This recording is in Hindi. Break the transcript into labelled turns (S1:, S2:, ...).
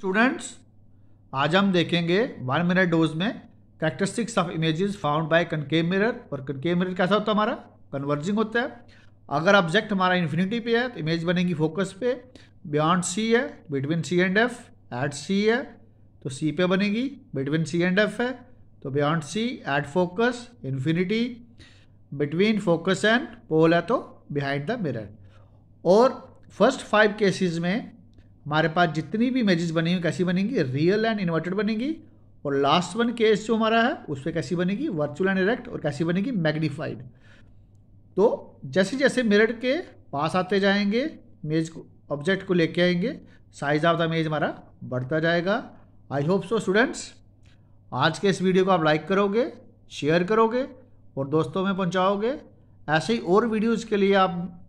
S1: स्टूडेंट्स आज हम देखेंगे वन मिनट डोज में characteristics of images found by concave mirror और कनकेव मिरर कैसा होता है हमारा कन्वर्जिंग होता है अगर ऑब्जेक्ट हमारा इन्फिनिटी पे है तो इमेज बनेगी फोकस पे बियॉन्ड सी है between C and F at C है तो सी पे बनेगी बिटवीन सी एंड एफ है तो beyond C at focus infinity between focus and pole है तो बिहाइंड द मिरर और फर्स्ट फाइव केसेस में हमारे पास जितनी भी इमेजेस बनेंगी कैसी बनेंगी रियल एंड इन्वर्टेड बनेंगी और लास्ट वन केस जो हमारा है उस पर कैसी बनेगी वर्चुअल एंड इरेक्ट और कैसी बनेगी मैग्नीफाइड तो जैसे जैसे मिरर के पास आते जाएंगे इमेज को ऑब्जेक्ट को लेके आएंगे साइज ऑफ द इमेज हमारा बढ़ता जाएगा आई होप सो स्टूडेंट्स आज के इस वीडियो को आप लाइक करोगे शेयर करोगे और दोस्तों में पहुँचाओगे ऐसे ही और वीडियोज़ के लिए आप